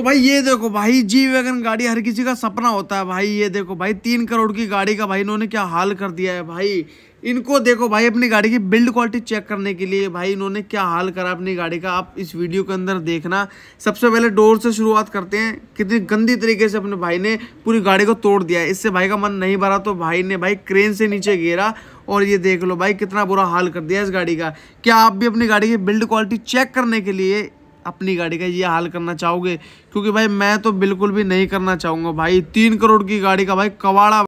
तो भाई ये देखो भाई जी वैगन गाड़ी हर किसी का सपना होता है भाई ये देखो भाई तीन करोड़ की गाड़ी का भाई इन्होंने क्या हाल कर दिया है भाई इनको देखो भाई अपनी गाड़ी की बिल्ड क्वालिटी चेक करने के लिए भाई इन्होंने क्या हाल करा अपनी गाड़ी का आप इस वीडियो के अंदर देखना सबसे पहले डोर से शुरुआत करते हैं कितनी गंदी तरीके से अपने भाई ने पूरी गाड़ी को तोड़ दिया इससे भाई का मन नहीं भरा तो भाई ने भाई क्रेन से नीचे घेरा और ये देख लो भाई कितना बुरा हाल कर दिया इस गाड़ी का क्या आप भी अपनी गाड़ी की बिल्ड क्वालिटी चेक करने के लिए अपनी गाड़ी का ये हाल करना चाहोगे क्योंकि भाई मैं तो बिल्कुल भी नहीं करना चाहूँगा भाई तीन करोड़ की गाड़ी का भाई कवाड़ा